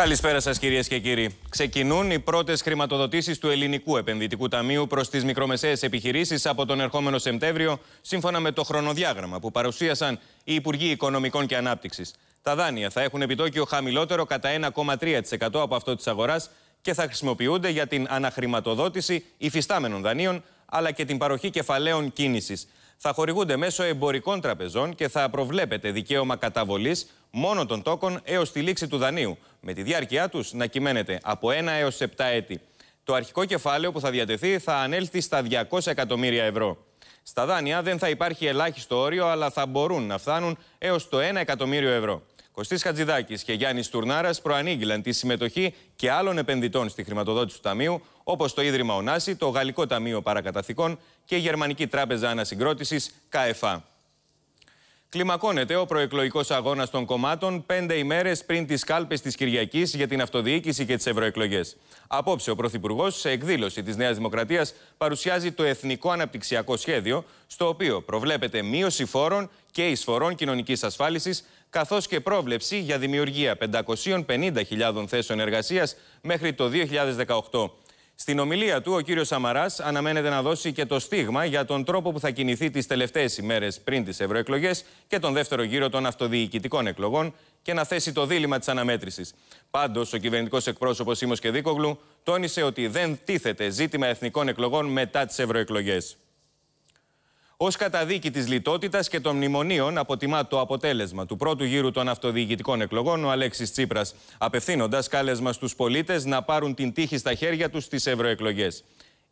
Καλησπέρα σας, κυρίες και κύριοι. Ξεκινούν οι πρώτες χρηματοδοτήσεις του Ελληνικού Επενδυτικού Ταμείου προς τις μικρομεσαίες επιχειρήσεις από τον ερχόμενο Σεπτέμβριο, σύμφωνα με το χρονοδιάγραμμα που παρουσίασαν οι Υπουργοί Οικονομικών και Ανάπτυξης. Τα δάνεια θα έχουν επιτόκιο χαμηλότερο κατά 1,3% από αυτό της αγοράς και θα χρησιμοποιούνται για την αναχρηματοδότηση υφιστάμενων δανείων αλλά και την παροχή κεφαλαίων κίνησης θα χορηγούνται μέσω εμπορικών τραπεζών και θα προβλέπεται δικαίωμα καταβολής μόνο των τόκων έως τη λήξη του δανείου, με τη διάρκεια τους να κυμαίνεται από 1 έω 7 έτη. Το αρχικό κεφάλαιο που θα διατεθεί θα ανέλθει στα 200 εκατομμύρια ευρώ. Στα δάνεια δεν θα υπάρχει ελάχιστο όριο, αλλά θα μπορούν να φτάνουν έως το 1 εκατομμύριο ευρώ. Κωστής Χατζηδάκης και Γιάννης Τουρνάρας προανήγγυλαν τη συμμετοχή και άλλων επενδυτών στη χρηματοδότηση του Ταμείου, όπως το Ίδρυμα Ονάση, το Γαλλικό Ταμείο Παρακαταθήκων και η Γερμανική Τράπεζα Ανασυγκρότησης ΚΑΕΦΑ. Κλιμακώνεται ο προεκλογικός αγώνας των κομμάτων πέντε ημέρες πριν τις κάλπες της Κυριακής για την αυτοδιοίκηση και τις ευρωεκλογές. Απόψε, ο Πρωθυπουργός, σε εκδήλωση της Νέας Δημοκρατίας, παρουσιάζει το Εθνικό Αναπτυξιακό Σχέδιο, στο οποίο προβλέπεται μείωση φόρων και εισφορών κοινωνικής ασφάλισης, καθώς και πρόβλεψη για δημιουργία 550.000 θέσεων εργασίας μέχρι το 2018. Στην ομιλία του, ο κύριος Σαμαράς αναμένεται να δώσει και το στίγμα για τον τρόπο που θα κινηθεί τις τελευταίες ημέρες πριν τις ευρωεκλογές και τον δεύτερο γύρο των αυτοδιοικητικών εκλογών και να θέσει το δίλημα της αναμέτρησης. Πάντως, ο κυβερνητικός εκπρόσωπος Σίμω και Δίκογλου τόνισε ότι δεν τίθεται ζήτημα εθνικών εκλογών μετά τις ευρωεκλογές. Ως καταδίκη της λιτότητας και των μνημονίων, αποτιμά το αποτέλεσμα του πρώτου γύρου των αυτοδιοικητικών εκλογών ο Αλέξης Τσίπρας, απευθύνοντας κάλεσμα στους πολίτες να πάρουν την τύχη στα χέρια τους στις ευρωεκλογές.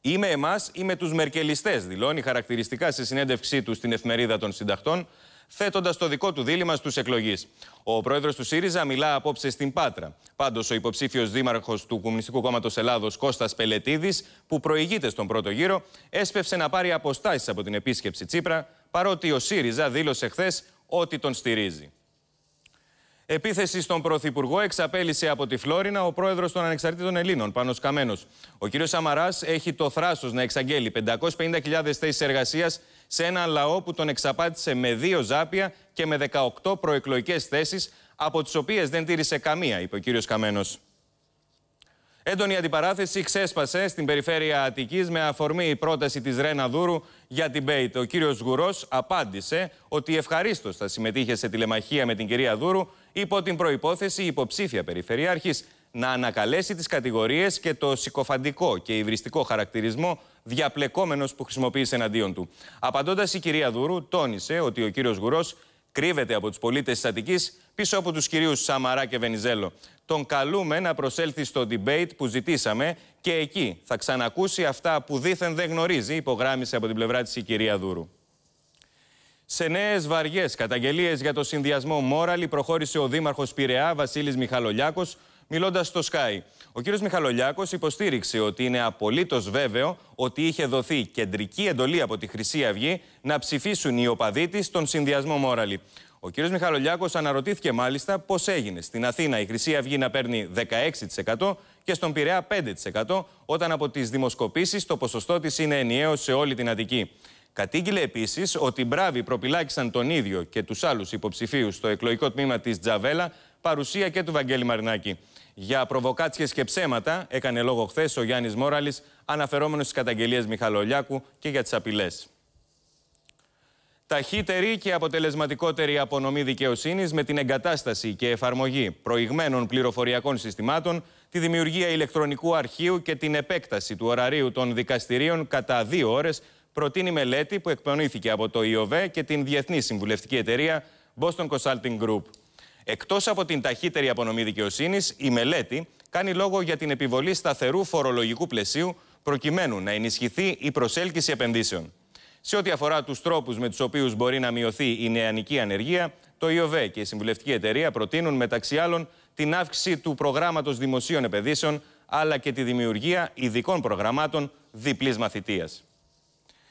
Είμαι εμάς ή με τους Μερκελιστές, δηλώνει χαρακτηριστικά σε συνέντευξή του στην εφημερίδα των Συνταχτών θέτοντας το δικό του δίλημα στους εκλογείς. Ο πρόεδρος του ΣΥΡΙΖΑ μιλά απόψε στην Πάτρα. Πάντως, ο υποψήφιος δήμαρχος του Κομμουνιστικού Κόμματος Ελλάδος Κώστας Πελετίδης, που προηγείται στον πρώτο γύρο, έσπευσε να πάρει αποστάσεις από την επίσκεψη Τσίπρα, παρότι ο ΣΥΡΙΖΑ δήλωσε χθες ότι τον στηρίζει. Επίθεση στον Πρωθυπουργό εξαπέλυσε από τη Φλόρινα ο πρόεδρος των Ανεξαρτήτων Ελλήνων, Πάνος Καμένος. Ο κ. Σαμαράς έχει το θράσος να εξαγγέλει 550.000 θέσεις εργασίας σε ένα λαό που τον εξαπάτησε με δύο ζάπια και με 18 προεκλογικές θέσεις, από τις οποίες δεν τήρησε καμία, είπε ο κ. Καμένο. Έντονη αντιπαράθεση ξέσπασε στην περιφέρεια Αττικής με αφορμή η πρόταση της Ρένα Δούρου για την ΠΕΙΤ. Ο κύριος Γουρός απάντησε ότι ευχαρίστως θα συμμετείχε σε τηλεμαχία με την κυρία Δούρου υπό την προπόθεση υποψήφια περιφερειάρχης να ανακαλέσει τις κατηγορίες και το συκοφαντικό και υβριστικό χαρακτηρισμό διαπλεκόμενος που χρησιμοποίησε εναντίον του. Απαντώντας, η κυρία Δούρου τόνισε ότι ο κύριος Γουρός κρύβεται από τους πολίτες της Αττικής πίσω από τους κυρίους Σαμαρά και Βενιζέλο. Τον καλούμε να προσέλθει στο debate που ζητήσαμε και εκεί θα ξανακούσει αυτά που δήθεν δεν γνωρίζει, υπογράμμισε από την πλευρά της η κυρία Δούρου. Σε νέες βαριές καταγγελίες για το συνδυασμό Μόραλη προχώρησε ο Δήμαρχος Πειραιά Βασίλης Μιχαλολιάκος, μιλώντας στο Sky. Ο κ. Μιχαλολιάκος υποστήριξε ότι είναι απολύτως βέβαιο ότι είχε δοθεί κεντρική εντολή από τη Χρυσή Αυγή να ψηφίσουν οι οπαδοί της τον συνδυασμό Μόραλι. Ο κ. Μιχαλολιάκος αναρωτήθηκε μάλιστα πώς έγινε στην Αθήνα η Χρυσή Αυγή να παίρνει 16% και στον Πειραιά 5%, όταν από τις δημοσκοπήσεις το ποσοστό της είναι ενιαίος σε όλη την Αττική. Κατήγγειλε επίσης ότι οι μπράβοι προπυλάκησαν τον ίδιο και τους άλλους υποψηφίους στο εκλογικό τμήμα της Τζαβέλα παρουσία και του Βαγγέλη Μαρινάκη. Για προβοκάτσιες και ψέματα έκανε λόγο χθες ο Γιάννης Μόραλης, αναφερόμενος στις καταγγελίες Μιχαλολιάκου και για τις απειλές. Ταχύτερη και αποτελεσματικότερη απονομή δικαιοσύνης με την εγκατάσταση και εφαρμογή προηγμένων πληροφοριακών συστημάτων, τη δημιουργία ηλεκτρονικού αρχείου και την επέκταση του ωραρίου των δικαστηρίων κατά δύο ώρες, προτείνει μελέτη που εκπονήθηκε από το ΙΟΒΕ και την Διεθνή Συμβουλευτική Εταιρεία Boston Consulting Group. Εκτός από την ταχύτερη απονομή δικαιοσύνης, η μελέτη κάνει λόγο για την επιβολή σταθερού φορολογικού πλαισίου προκειμένου να ενισχυθεί η προσέλκυση επενδύσεων. Σε ό,τι αφορά τους τρόπους με τους οποίους μπορεί να μειωθεί η νεανική ανεργία, το ΙΟΒΕ και η Συμβουλευτική Εταιρεία προτείνουν μεταξύ άλλων την αύξηση του προγράμματος δημοσίων επενδύσεων αλλά και τη δημιουργία ειδικών προγραμμάτων διπλής μαθητείας.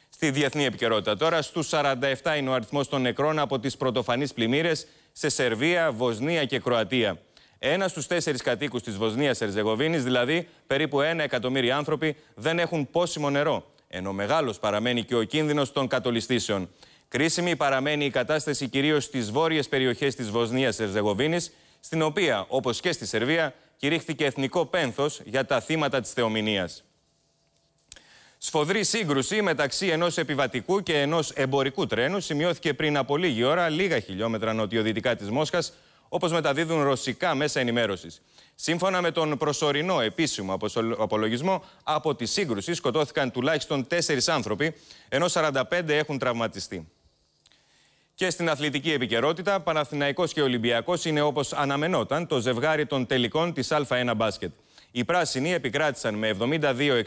Στη διεθνή επικαιρότητα τώρα, στους 47 είναι ο αριθμός των νεκρών από τις πρωτοφανείς πλημμύρες σε Σερβία, Βοσνία και Κροατία. Ένα στους τέσσερις κατοίκους της Βοσνία-Ερζεγοβίνη, δηλαδή περίπου ένα εκατομμύριο άνθρωποι, δεν έχουν πόσιμο νερό. Ενώ μεγάλος παραμένει και ο κίνδυνος των κατολιστήσεων. Κρίσιμη παραμένει η κατάσταση κυρίως στις βόρειες περιοχές της Βοσνία-Ερζεγοβίνη, στην οποία, όπως και στη Σερβία, κηρύχθηκε εθνικό πένθος για τα θύματα της θεομηνίας. Σφοδρή σύγκρουση μεταξύ ενός επιβατικού και ενός εμπορικού τρένου σημειώθηκε πριν από λίγη ώρα, λίγα χιλιόμετρα νοτιοδυτικά της Μόσχας, όπως μεταδίδουν ρωσικά μέσα ενημέρωσης. Σύμφωνα με τον προσωρινό επίσημο απολογισμό, από τη σύγκρουση σκοτώθηκαν τουλάχιστον τέσσερις άνθρωποι, ενώ 45 έχουν τραυματιστεί. Και στην αθλητική επικαιρότητα, Παναθηναϊκός και Ολυμπιακός είναι όπως αναμενόταν το ζευγάρι των τελικών της Α1 μπάσκετ. Οι πράσινοι επικράτησαν με 72-65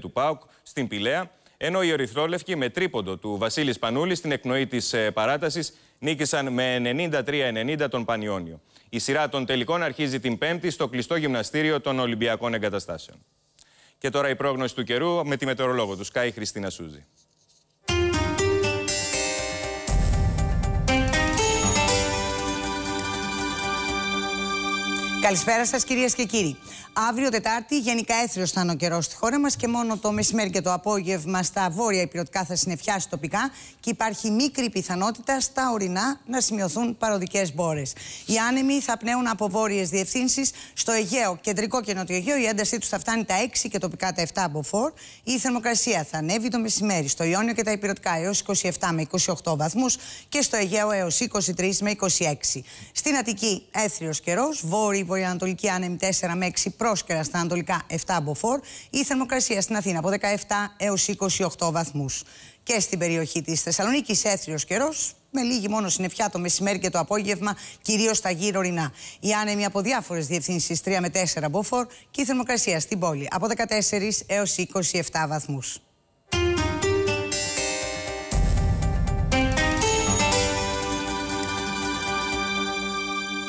του ΠΑΟΚ στην Πηλαία, ενώ οι ορυθρόλευκοι με τρίποντο του Βασίλης Πανούλη στην εκνοή της ε, παράτασης νίκησαν με 93-90 τον Πανιόνιο. Η σειρά των τελικών αρχίζει την Πέμπτη στο κλειστό γυμναστήριο των Ολυμπιακών Εγκαταστάσεων. Και τώρα η πρόγνωση του καιρού με τη μετεωρολόγο του Σκάι Χριστίνα Σούζη. Καλησπέρα σας, κυρίες και κύριοι. Αύριο Τετάρτη, γενικά έθριο θα είναι ο καιρός στη χώρα μας και μόνο το μεσημέρι και το απόγευμα στα βόρεια υπηρετικά θα συνεφιάσει τοπικά και υπάρχει μικρή πιθανότητα στα ορεινά να σημειωθούν παροδικές μπόρες. Οι άνεμοι θα πνέουν από βόρειες διευθύνσεις στο Αιγαίο, κεντρικό και νότιο Αιγαίο. Η έντασή τους θα φτάνει τα 6 και τοπικά τα 7 από 4. Η θερμοκρασία θα ανέβει το μεσημέρι στο Ιόνιο και τα υπηρετικά έως 27 με 28 βαθμούς και στο Αιγαίο έως 23 με 26. Στην Αττική έθριος καιρός, βόρειο βορειοανατολική άνεμη 4 με 6 πρόσκαιρα στα ανατολικά 7 μποφόρ, η θερμοκρασία στην Αθήνα από 17 έως 28 βαθμούς. Και στην περιοχή της Θεσσαλονίκης έθριος καιρός, με λίγη μόνο συννεφιά το μεσημέρι και το απόγευμα, κυρίως στα Ρινά. Η άνεμη από διάφορες διευθύνσεις 3 με 4 μποφόρ και η θερμοκρασία στην πόλη από 14 έω 27 βαθμού.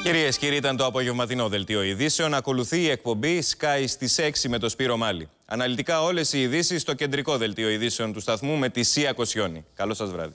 Κυρίες και κύριοι, ήταν το απογευματινό δελτίο ειδήσεων. Ακολουθεί η εκπομπή Sky στις 6 με το Σπύρο Μάλι. Αναλυτικά όλες οι ειδήσεις στο κεντρικό δελτίο ειδήσεων του σταθμού με τη Σία Κοσιόνη. Καλό σας βράδυ.